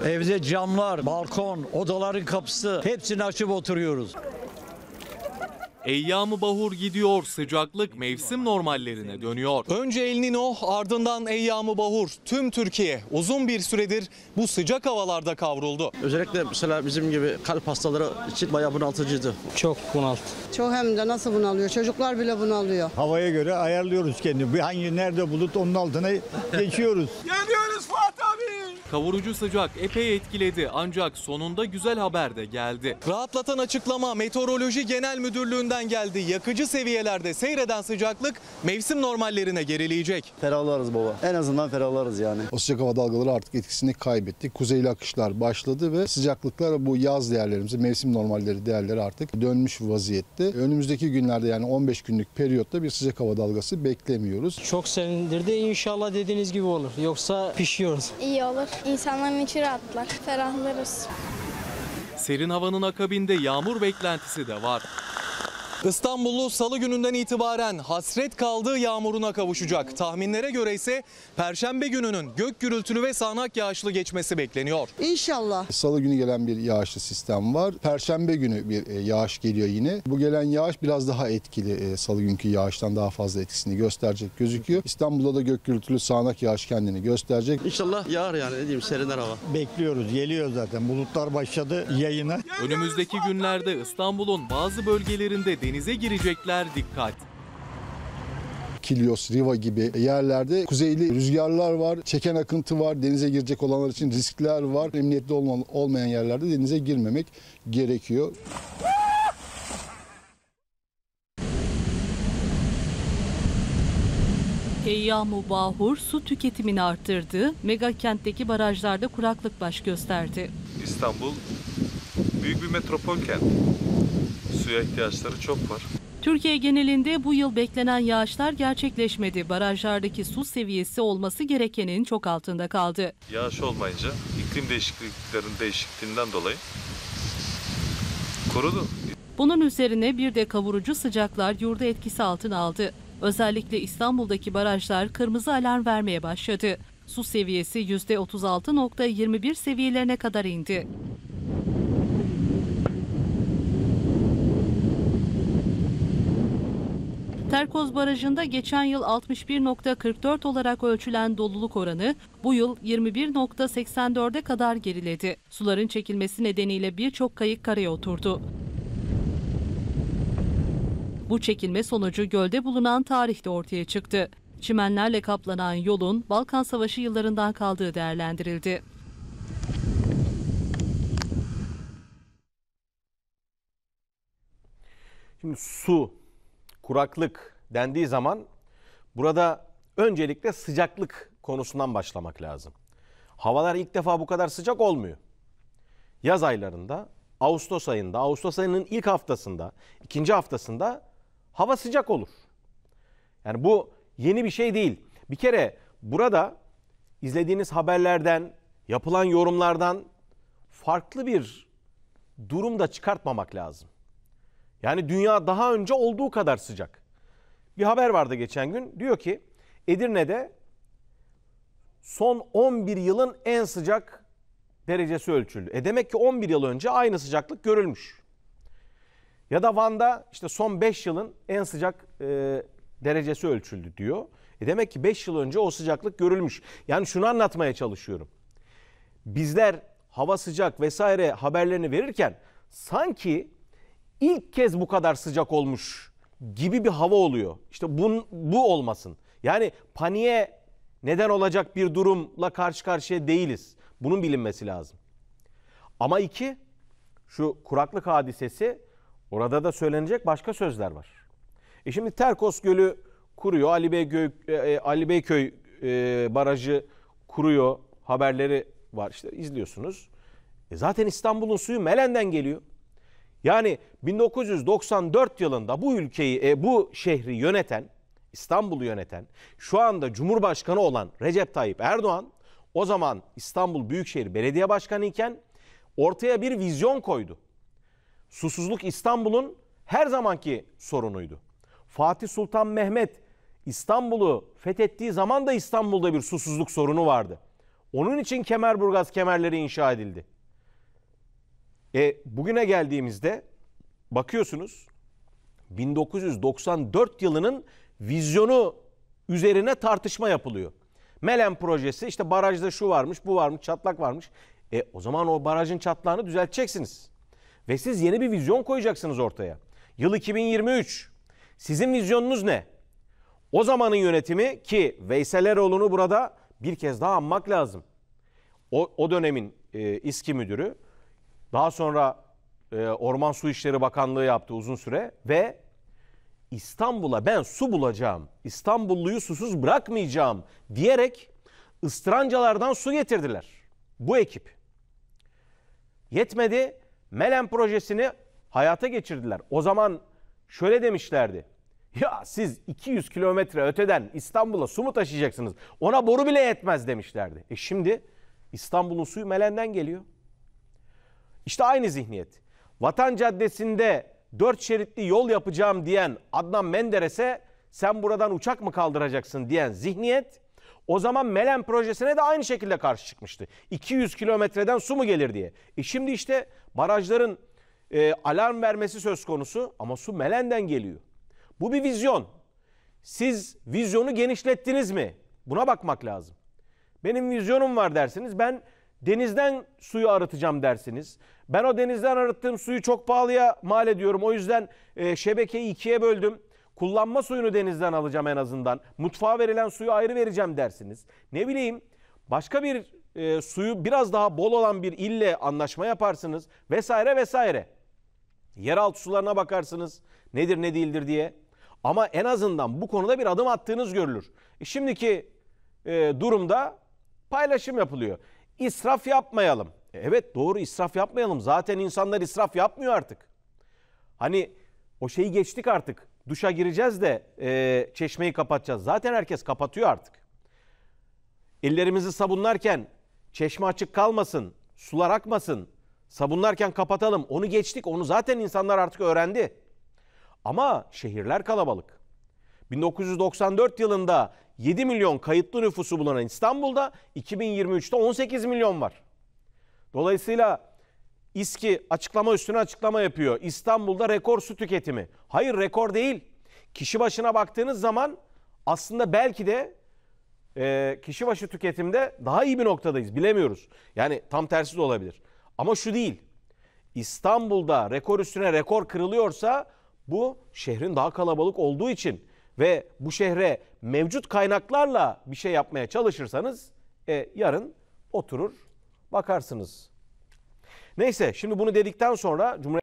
Evde camlar, balkon, odaların kapısı hepsini açıp oturuyoruz. Eyyamı bahur gidiyor, sıcaklık mevsim normallerine dönüyor. Önce El Nino, ardından Eyyamı bahur. Tüm Türkiye uzun bir süredir bu sıcak havalarda kavruldu. Özellikle mesela bizim gibi kalp hastaları için bayağı bunaltıcıydı. Çok bunalt. Çok hem de nasıl bunalıyor, çocuklar bile bunalıyor. Havaya göre ayarlıyoruz kendini. Hangi nerede bulut onun altına geçiyoruz. Geliyoruz Fatih! Kavurucu sıcak epey etkiledi ancak sonunda güzel haber de geldi. Rahatlatan açıklama Meteoroloji Genel Müdürlüğü'nden geldi. Yakıcı seviyelerde seyreden sıcaklık mevsim normallerine gerileyecek. Ferahlarız baba. En azından ferahlarız yani. O sıcak hava dalgaları artık etkisini kaybetti. Kuzeyli akışlar başladı ve sıcaklıklar bu yaz değerlerimizi mevsim normalleri değerleri artık dönmüş vaziyette. Önümüzdeki günlerde yani 15 günlük periyotta bir sıcak hava dalgası beklemiyoruz. Çok sevindirdi. İnşallah dediğiniz gibi olur. Yoksa pişiyoruz. İyi olur. İnsanların içi rahatlar, ferahlarız. Serin havanın akabinde yağmur beklentisi de var. İstanbullu salı gününden itibaren hasret kaldığı yağmuruna kavuşacak. Tahminlere göre ise perşembe gününün gök gürültülü ve sağanak yağışlı geçmesi bekleniyor. İnşallah. Salı günü gelen bir yağışlı sistem var. Perşembe günü bir e, yağış geliyor yine. Bu gelen yağış biraz daha etkili. E, salı günkü yağıştan daha fazla etkisini gösterecek gözüküyor. İstanbul'da da gök gürültülü sağanak yağış kendini gösterecek. İnşallah yağar yani ne diyeyim seriner hava. Bekliyoruz geliyor zaten bulutlar başladı yayına. Önümüzdeki günlerde İstanbul'un bazı bölgelerinde deniz denize girecekler dikkat. Kilyos, Riva gibi yerlerde kuzeyli rüzgarlar var, çeken akıntı var, denize girecek olanlar için riskler var. Emniyetli olmayan yerlerde denize girmemek gerekiyor. Eyyamu Bahur su tüketimini arttırdı, mega kentteki barajlarda kuraklık baş gösterdi. İstanbul Büyük bir metropol kent. Suya ihtiyaçları çok var. Türkiye genelinde bu yıl beklenen yağışlar gerçekleşmedi. Barajlardaki su seviyesi olması gerekenin çok altında kaldı. Yağış olmayınca iklim değişikliklerinin değişikliğinden dolayı korudu. Bunun üzerine bir de kavurucu sıcaklar yurda etkisi altına aldı. Özellikle İstanbul'daki barajlar kırmızı alarm vermeye başladı. Su seviyesi %36.21 seviyelerine kadar indi. Terkoz Barajı'nda geçen yıl 61.44 olarak ölçülen doluluk oranı bu yıl 21.84'e kadar geriledi. Suların çekilmesi nedeniyle birçok kayık karaya oturdu. Bu çekilme sonucu gölde bulunan tarih de ortaya çıktı. Çimenlerle kaplanan yolun Balkan Savaşı yıllarından kaldığı değerlendirildi. Şimdi su kuraklık dendiği zaman burada öncelikle sıcaklık konusundan başlamak lazım. Havalar ilk defa bu kadar sıcak olmuyor. Yaz aylarında Ağustos ayında, Ağustos ayının ilk haftasında, ikinci haftasında hava sıcak olur. Yani bu yeni bir şey değil. Bir kere burada izlediğiniz haberlerden, yapılan yorumlardan farklı bir durum da çıkartmamak lazım. Yani dünya daha önce olduğu kadar sıcak. Bir haber vardı geçen gün. Diyor ki Edirne'de son 11 yılın en sıcak derecesi ölçüldü. E demek ki 11 yıl önce aynı sıcaklık görülmüş. Ya da Van'da işte son 5 yılın en sıcak e, derecesi ölçüldü diyor. E demek ki 5 yıl önce o sıcaklık görülmüş. Yani şunu anlatmaya çalışıyorum. Bizler hava sıcak vesaire haberlerini verirken sanki ilk kez bu kadar sıcak olmuş gibi bir hava oluyor. İşte bun, bu olmasın. Yani paniğe neden olacak bir durumla karşı karşıya değiliz. Bunun bilinmesi lazım. Ama iki, şu kuraklık hadisesi orada da söylenecek başka sözler var. E şimdi Terkos Gölü kuruyor, Ali Beyköy, e, e, Ali Beyköy e, barajı kuruyor haberleri var işte izliyorsunuz. E zaten İstanbul'un suyu Melen'den geliyor. Yani 1994 yılında bu ülkeyi, e, bu şehri yöneten, İstanbul'u yöneten, şu anda Cumhurbaşkanı olan Recep Tayyip Erdoğan, o zaman İstanbul Büyükşehir Belediye Başkanı iken ortaya bir vizyon koydu. Susuzluk İstanbul'un her zamanki sorunuydu. Fatih Sultan Mehmet İstanbul'u fethettiği zaman da İstanbul'da bir susuzluk sorunu vardı. Onun için Kemerburgaz kemerleri inşa edildi. E, bugüne geldiğimizde bakıyorsunuz 1994 yılının vizyonu üzerine tartışma yapılıyor. Melen projesi işte barajda şu varmış, bu varmış, çatlak varmış. E o zaman o barajın çatlağını düzelteceksiniz. Ve siz yeni bir vizyon koyacaksınız ortaya. Yıl 2023. Sizin vizyonunuz ne? O zamanın yönetimi ki Veysel Eroğlu'nu burada bir kez daha anmak lazım. O, o dönemin e, İSKİ müdürü daha sonra e, Orman Su İşleri Bakanlığı yaptı uzun süre ve İstanbul'a ben su bulacağım, İstanbulluyu susuz bırakmayacağım diyerek ıstırancalardan su getirdiler. Bu ekip. Yetmedi, Melen projesini hayata geçirdiler. O zaman şöyle demişlerdi. Ya siz 200 kilometre öteden İstanbul'a su mu taşıyacaksınız? Ona boru bile yetmez demişlerdi. E şimdi İstanbul'un suyu Melen'den geliyor. İşte aynı zihniyet. Vatan Caddesi'nde dört şeritli yol yapacağım diyen Adnan Menderes'e sen buradan uçak mı kaldıracaksın diyen zihniyet o zaman Melen projesine de aynı şekilde karşı çıkmıştı. 200 kilometreden su mu gelir diye. E şimdi işte barajların e, alarm vermesi söz konusu ama su Melen'den geliyor. Bu bir vizyon. Siz vizyonu genişlettiniz mi? Buna bakmak lazım. Benim vizyonum var dersiniz. Ben denizden suyu arıtacağım dersiniz. Ben o denizden arıttığım suyu çok pahalıya mal ediyorum. O yüzden e, şebekeyi ikiye böldüm. Kullanma suyunu denizden alacağım en azından. Mutfağa verilen suyu ayrı vereceğim dersiniz. Ne bileyim başka bir e, suyu biraz daha bol olan bir ille anlaşma yaparsınız vesaire vesaire. Yeraltı sularına bakarsınız nedir ne değildir diye. Ama en azından bu konuda bir adım attığınız görülür. E, şimdiki e, durumda paylaşım yapılıyor. İsraf yapmayalım. E, evet doğru israf yapmayalım. Zaten insanlar israf yapmıyor artık. Hani o şeyi geçtik artık. Duşa gireceğiz de e, çeşmeyi kapatacağız. Zaten herkes kapatıyor artık. Ellerimizi sabunlarken çeşme açık kalmasın, sular akmasın. Sabunlarken kapatalım. Onu geçtik. Onu zaten insanlar artık öğrendi. Ama şehirler kalabalık. 1994 yılında 7 milyon kayıtlı nüfusu bulunan İstanbul'da 2023'te 18 milyon var. Dolayısıyla İSKİ açıklama üstüne açıklama yapıyor. İstanbul'da rekor su tüketimi. Hayır rekor değil. Kişi başına baktığınız zaman aslında belki de e, kişi başı tüketimde daha iyi bir noktadayız. Bilemiyoruz. Yani tam tersi de olabilir. Ama şu değil. İstanbul'da rekor üstüne rekor kırılıyorsa bu şehrin daha kalabalık olduğu için ve bu şehre mevcut kaynaklarla bir şey yapmaya çalışırsanız e, yarın oturur bakarsınız. Neyse şimdi bunu dedikten sonra Cumhuriyet